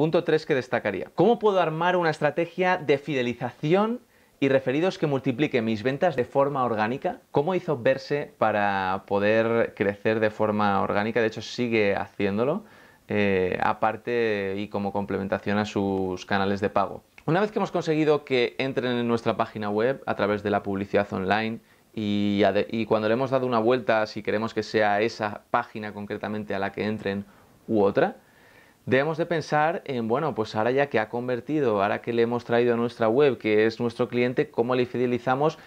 Punto 3 que destacaría. ¿Cómo puedo armar una estrategia de fidelización y referidos que multiplique mis ventas de forma orgánica? ¿Cómo hizo Verse para poder crecer de forma orgánica? De hecho, sigue haciéndolo. Eh, aparte y como complementación a sus canales de pago. Una vez que hemos conseguido que entren en nuestra página web a través de la publicidad online y, cuando le hemos dado una vuelta, si queremos que sea esa página concretamente a la que entren u otra, debemos de pensar en, bueno, pues ahora ya que ha convertido, ahora que le hemos traído a nuestra web, que es nuestro cliente, cómo le fidelizamos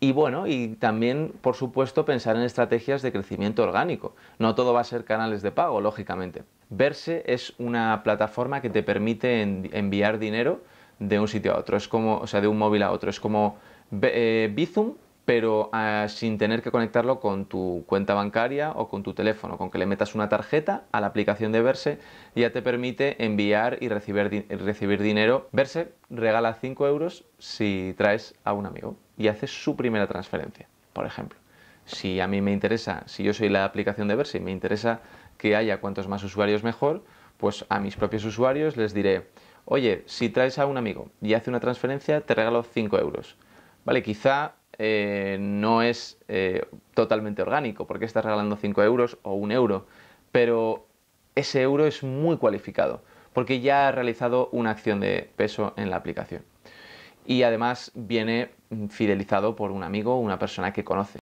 y bueno, y también, por supuesto, pensar en estrategias de crecimiento orgánico. No todo va a ser canales de pago, lógicamente. Verse es una plataforma que te permite enviar dinero de un sitio a otro, es como, o sea, de un móvil a otro. Es como eh, Bizum, pero ah, sin tener que conectarlo con tu cuenta bancaria o con tu teléfono. Con que le metas una tarjeta a la aplicación de Verse ya te permite enviar y recibir, dinero. Verse regala 5 euros si traes a un amigo y hace su primera transferencia, por ejemplo. Si a mí me interesa, si yo soy la aplicación de Verse y me interesa que haya cuantos más usuarios mejor, pues a mis propios usuarios les diré, oye, si traes a un amigo y hace una transferencia, te regalo 5 euros. Vale, quizá eh, no es eh, totalmente orgánico, porque estás regalando 5 euros o 1 euro, pero ese euro es muy cualificado, porque ya ha realizado una acción de peso en la aplicación. Y además viene fidelizado por un amigo o una persona que conoce.